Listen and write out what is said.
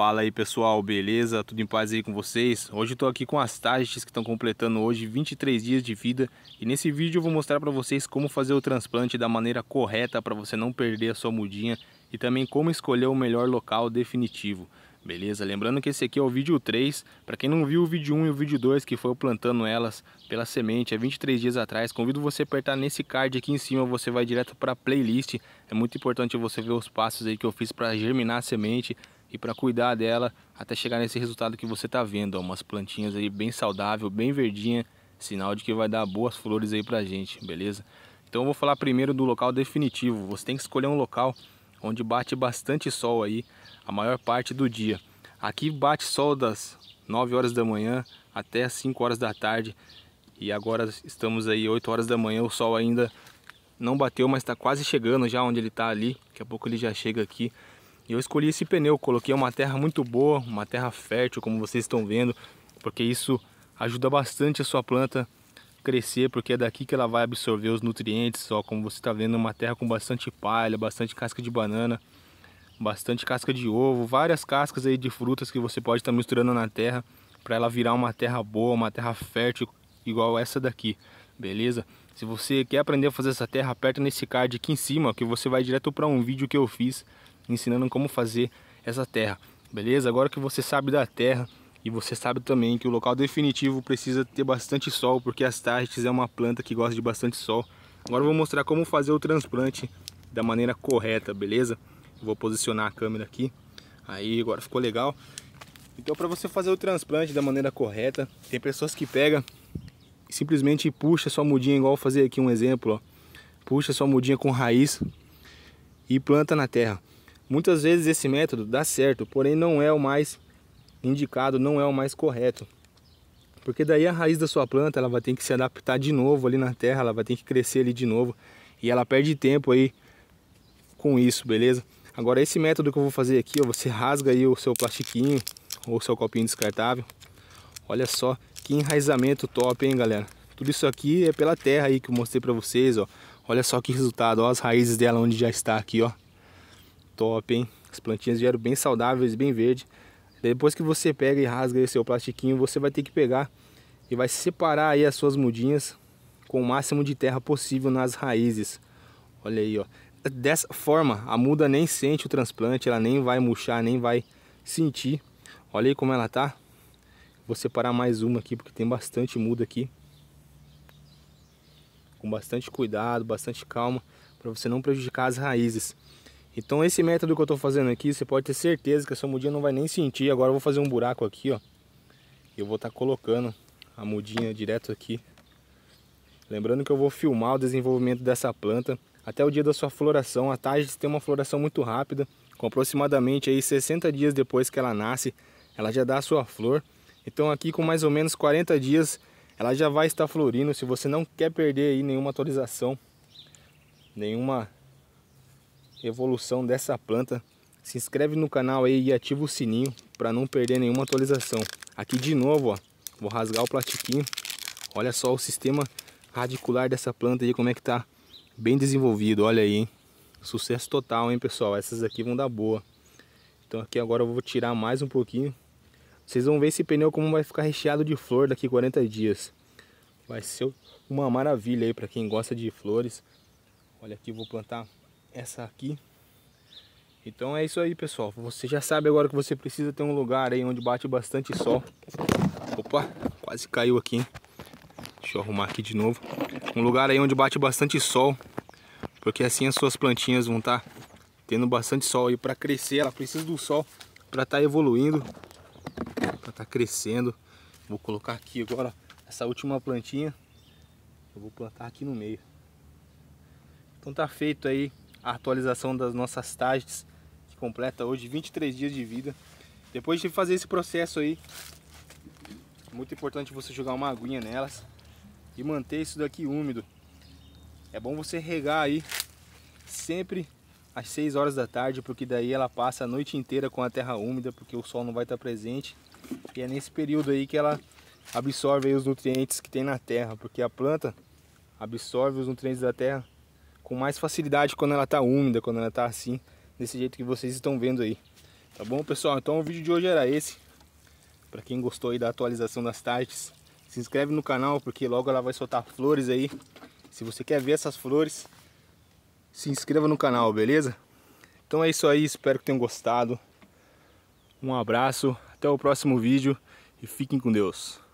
Fala aí pessoal, beleza? Tudo em paz aí com vocês? Hoje eu tô aqui com as Tagetes que estão completando hoje 23 dias de vida e nesse vídeo eu vou mostrar para vocês como fazer o transplante da maneira correta para você não perder a sua mudinha e também como escolher o melhor local definitivo. Beleza? Lembrando que esse aqui é o vídeo 3, para quem não viu o vídeo 1 e o vídeo 2 que foi eu plantando elas pela semente há 23 dias atrás, convido você a apertar nesse card aqui em cima, você vai direto para a playlist, é muito importante você ver os passos aí que eu fiz para germinar a semente, e para cuidar dela até chegar nesse resultado que você está vendo, ó, umas plantinhas aí bem saudável, bem verdinha, sinal de que vai dar boas flores aí para gente, beleza? Então eu vou falar primeiro do local definitivo, você tem que escolher um local onde bate bastante sol aí a maior parte do dia. Aqui bate sol das 9 horas da manhã até as 5 horas da tarde e agora estamos aí 8 horas da manhã, o sol ainda não bateu, mas está quase chegando já onde ele está ali, daqui a pouco ele já chega aqui. E eu escolhi esse pneu, coloquei uma terra muito boa, uma terra fértil, como vocês estão vendo, porque isso ajuda bastante a sua planta crescer, porque é daqui que ela vai absorver os nutrientes, ó, como você está vendo, uma terra com bastante palha, bastante casca de banana, bastante casca de ovo, várias cascas aí de frutas que você pode estar tá misturando na terra, para ela virar uma terra boa, uma terra fértil, igual essa daqui, beleza? Se você quer aprender a fazer essa terra, aperta nesse card aqui em cima, que você vai direto para um vídeo que eu fiz ensinando como fazer essa terra, beleza? Agora que você sabe da terra e você sabe também que o local definitivo precisa ter bastante sol, porque as tartes é uma planta que gosta de bastante sol. Agora eu vou mostrar como fazer o transplante da maneira correta, beleza? vou posicionar a câmera aqui. Aí, agora ficou legal. Então, para você fazer o transplante da maneira correta, tem pessoas que pegam e simplesmente puxa sua mudinha, igual eu fazer aqui um exemplo, ó. Puxa sua mudinha com raiz e planta na terra. Muitas vezes esse método dá certo, porém não é o mais indicado, não é o mais correto. Porque daí a raiz da sua planta ela vai ter que se adaptar de novo ali na terra, ela vai ter que crescer ali de novo e ela perde tempo aí com isso, beleza? Agora esse método que eu vou fazer aqui, ó, você rasga aí o seu plastiquinho ou o seu copinho descartável. Olha só que enraizamento top, hein, galera? Tudo isso aqui é pela terra aí que eu mostrei pra vocês, ó. Olha só que resultado, ó, as raízes dela onde já está aqui, ó top, hein? As plantinhas vieram bem saudáveis, bem verde. Depois que você pega e rasga esse seu plastiquinho, você vai ter que pegar e vai separar aí as suas mudinhas com o máximo de terra possível nas raízes. Olha aí, ó. Dessa forma, a muda nem sente o transplante, ela nem vai murchar, nem vai sentir. Olha aí como ela tá. Vou separar mais uma aqui, porque tem bastante muda aqui. Com bastante cuidado, bastante calma, para você não prejudicar as raízes. Então esse método que eu estou fazendo aqui, você pode ter certeza que a sua mudinha não vai nem sentir. Agora eu vou fazer um buraco aqui, ó. E eu vou estar tá colocando a mudinha direto aqui. Lembrando que eu vou filmar o desenvolvimento dessa planta até o dia da sua floração. A Tages tem uma floração muito rápida, com aproximadamente aí 60 dias depois que ela nasce, ela já dá a sua flor. Então aqui com mais ou menos 40 dias, ela já vai estar florindo. Se você não quer perder aí nenhuma atualização, nenhuma evolução dessa planta. Se inscreve no canal aí e ativa o sininho para não perder nenhuma atualização. Aqui de novo, ó, vou rasgar o platiquinho. Olha só o sistema radicular dessa planta aí, como é que tá bem desenvolvido, olha aí, hein? Sucesso total, hein, pessoal? Essas aqui vão dar boa. Então aqui agora eu vou tirar mais um pouquinho. Vocês vão ver esse pneu como vai ficar recheado de flor daqui 40 dias. Vai ser uma maravilha aí para quem gosta de flores. Olha aqui, vou plantar essa aqui. Então é isso aí, pessoal. Você já sabe agora que você precisa ter um lugar aí onde bate bastante sol. Opa, quase caiu aqui, hein? Deixa eu arrumar aqui de novo. Um lugar aí onde bate bastante sol, porque assim as suas plantinhas vão estar tá tendo bastante sol aí para crescer. Ela precisa do sol para estar tá evoluindo, para estar tá crescendo. Vou colocar aqui agora essa última plantinha. Eu vou plantar aqui no meio. Então tá feito aí a atualização das nossas tardes, que completa hoje 23 dias de vida. Depois de fazer esse processo aí, muito importante você jogar uma aguinha nelas e manter isso daqui úmido. É bom você regar aí sempre às 6 horas da tarde, porque daí ela passa a noite inteira com a terra úmida, porque o sol não vai estar presente. E é nesse período aí que ela absorve os nutrientes que tem na terra, porque a planta absorve os nutrientes da terra com mais facilidade quando ela tá úmida, quando ela tá assim, desse jeito que vocês estão vendo aí. Tá bom, pessoal? Então o vídeo de hoje era esse. Para quem gostou aí da atualização das tartes, se inscreve no canal porque logo ela vai soltar flores aí. Se você quer ver essas flores, se inscreva no canal, beleza? Então é isso aí, espero que tenham gostado. Um abraço, até o próximo vídeo e fiquem com Deus.